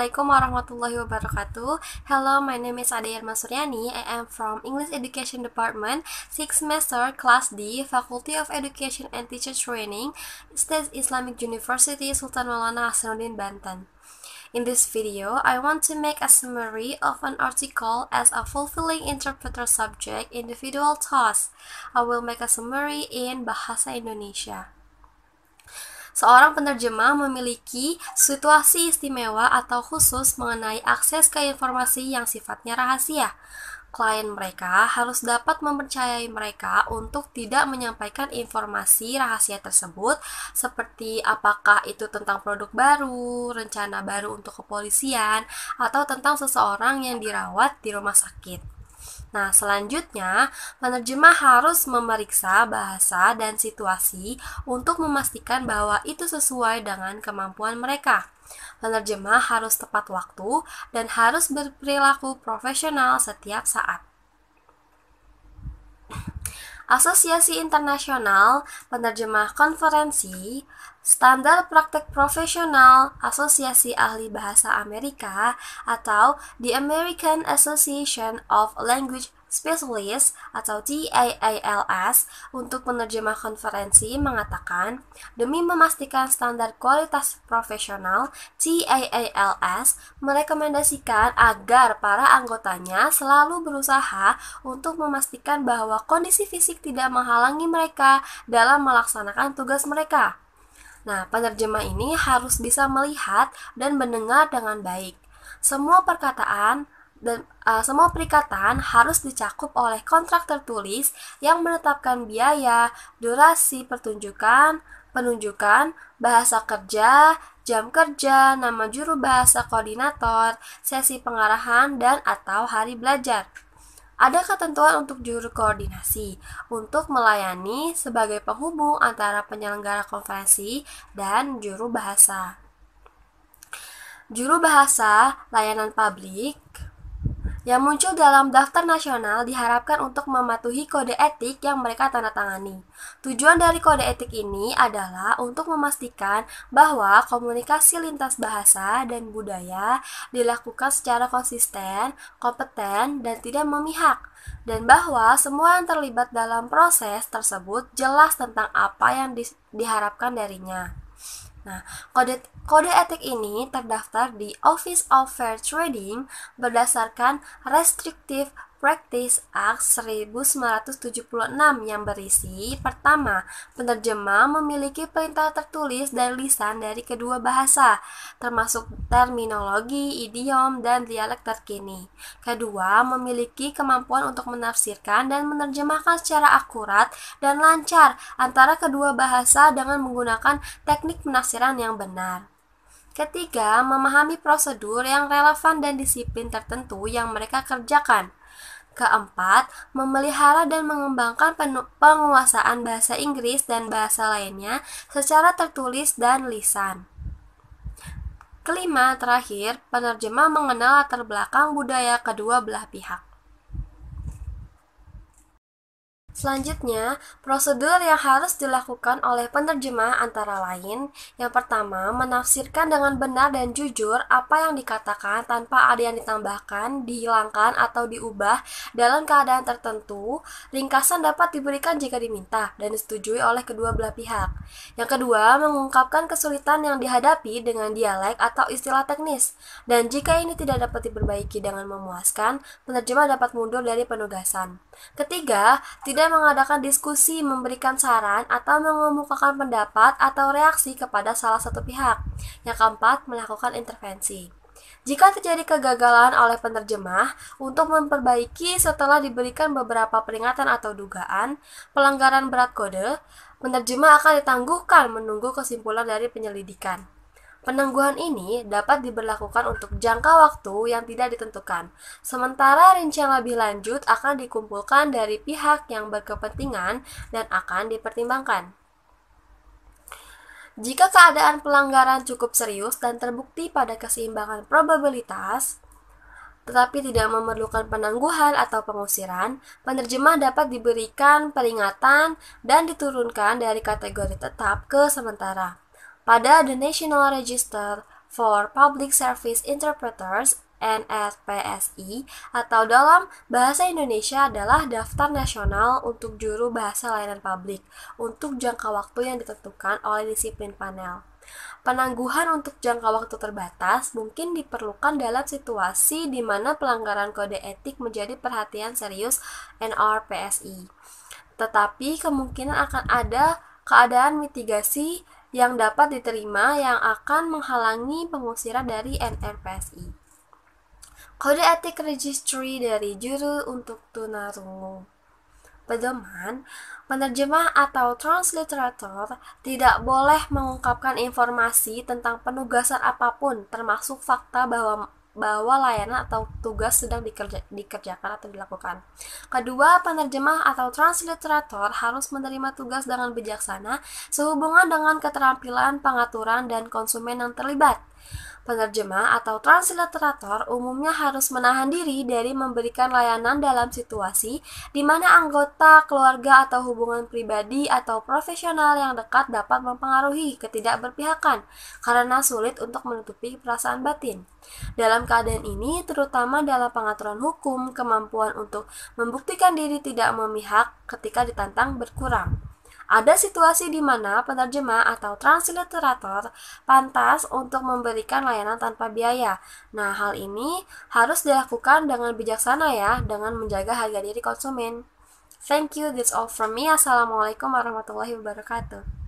Assalamualaikum warahmatullahi wabarakatuh. Hello, my name is Adair Masuryani. I am from English Education Department, 6 semester, Class D, Faculty of Education and Teacher Training, State Islamic University, Sultan Maulana Hasanuddin, Banten. In this video, I want to make a summary of an article as a fulfilling interpreter subject individual task. I will make a summary in Bahasa Indonesia seorang penerjemah memiliki situasi istimewa atau khusus mengenai akses ke informasi yang sifatnya rahasia. Klien mereka harus dapat mempercayai mereka untuk tidak menyampaikan informasi rahasia tersebut, seperti apakah itu tentang produk baru, rencana baru untuk kepolisian, atau tentang seseorang yang dirawat di rumah sakit. Nah, selanjutnya, penerjemah harus memeriksa bahasa dan situasi untuk memastikan bahwa itu sesuai dengan kemampuan mereka. Penerjemah harus tepat waktu dan harus berperilaku profesional setiap saat. Asosiasi Internasional Penerjemah Konferensi Standar Praktek Profesional Asosiasi Ahli Bahasa Amerika atau The American Association of Language Specialist atau TAALS untuk penerjemah konferensi mengatakan, demi memastikan standar kualitas profesional, TAALS merekomendasikan agar para anggotanya selalu berusaha untuk memastikan bahwa kondisi fisik tidak menghalangi mereka dalam melaksanakan tugas mereka. Nah, penerjemah ini harus bisa melihat dan mendengar dengan baik. Semua perkataan, dan uh, semua perikatan harus dicakup oleh kontrak tertulis yang menetapkan biaya, durasi pertunjukan, penunjukan, bahasa kerja, jam kerja, nama juru bahasa koordinator, sesi pengarahan dan atau hari belajar. Ada ketentuan untuk juru koordinasi untuk melayani sebagai penghubung antara penyelenggara konferensi dan juru bahasa. Juru bahasa layanan publik yang muncul dalam daftar nasional diharapkan untuk mematuhi kode etik yang mereka tanda tangani. Tujuan dari kode etik ini adalah untuk memastikan bahwa komunikasi lintas bahasa dan budaya dilakukan secara konsisten, kompeten, dan tidak memihak, dan bahwa semua yang terlibat dalam proses tersebut jelas tentang apa yang diharapkan darinya. Nah, kode kode etik ini terdaftar di Office of Fair Trading berdasarkan Restrictive Practice Act 1976 yang berisi pertama, penerjemah memiliki perintah tertulis dan lisan dari kedua bahasa, termasuk terminologi, idiom, dan dialek terkini. Kedua, memiliki kemampuan untuk menafsirkan dan menerjemahkan secara akurat dan lancar antara kedua bahasa dengan menggunakan teknik penafsiran yang benar. Ketiga, memahami prosedur yang relevan dan disiplin tertentu yang mereka kerjakan. Keempat, memelihara dan mengembangkan penguasaan bahasa Inggris dan bahasa lainnya secara tertulis dan lisan. Kelima, terakhir, penerjemah mengenal latar belakang budaya kedua belah pihak. Selanjutnya, prosedur yang harus dilakukan oleh penerjemah antara lain yang pertama, menafsirkan dengan benar dan jujur apa yang dikatakan tanpa ada yang ditambahkan, dihilangkan, atau diubah dalam keadaan tertentu. Ringkasan dapat diberikan jika diminta dan disetujui oleh kedua belah pihak. Yang kedua, mengungkapkan kesulitan yang dihadapi dengan dialek atau istilah teknis. Dan jika ini tidak dapat diperbaiki dengan memuaskan, penerjemah dapat mundur dari penugasan. Ketiga, tidak mengadakan diskusi, memberikan saran, atau mengemukakan pendapat atau reaksi kepada salah satu pihak. Yang keempat, melakukan intervensi. Jika terjadi kegagalan oleh penerjemah untuk memperbaiki setelah diberikan beberapa peringatan atau dugaan pelanggaran berat kode, penerjemah akan ditangguhkan menunggu kesimpulan dari penyelidikan. Penangguhan ini dapat diberlakukan untuk jangka waktu yang tidak ditentukan, sementara rincian lebih lanjut akan dikumpulkan dari pihak yang berkepentingan dan akan dipertimbangkan. Jika keadaan pelanggaran cukup serius dan terbukti pada keseimbangan probabilitas, tetapi tidak memerlukan penangguhan atau pengusiran, penerjemah dapat diberikan peringatan dan diturunkan dari kategori tetap ke sementara pada The National Register for Public Service Interpreters NSPSI atau dalam bahasa Indonesia adalah Daftar Nasional untuk Juru Bahasa Layanan Publik untuk jangka waktu yang ditentukan oleh disiplin panel. Penangguhan untuk jangka waktu terbatas mungkin diperlukan dalam situasi di mana pelanggaran kode etik menjadi perhatian serius NRPSI. Tetapi kemungkinan akan ada keadaan mitigasi yang dapat diterima yang akan menghalangi pengusiran dari NRPSI. Kode etik registry dari juru untuk tunarungu. Pedoman, penerjemah atau transliterator tidak boleh mengungkapkan informasi tentang penugasan apapun termasuk fakta bahwa bahwa layanan atau tugas sedang dikerja, dikerjakan atau dilakukan. Kedua, penerjemah atau transliterator harus menerima tugas dengan bijaksana sehubungan dengan keterampilan pengaturan dan konsumen yang terlibat. Penerjemah atau transliterator umumnya harus menahan diri dari memberikan layanan dalam situasi di mana anggota keluarga atau hubungan pribadi atau profesional yang dekat dapat mempengaruhi ketidakberpihakan karena sulit untuk menutupi perasaan batin. Dalam keadaan ini, terutama dalam pengaturan hukum, kemampuan untuk membuktikan diri tidak memihak ketika ditantang berkurang. Ada situasi di mana penerjemah atau transliterator pantas untuk memberikan layanan tanpa biaya. Nah, hal ini harus dilakukan dengan bijaksana ya, dengan menjaga harga diri konsumen. Thank you, that's all from me. Assalamualaikum warahmatullahi wabarakatuh.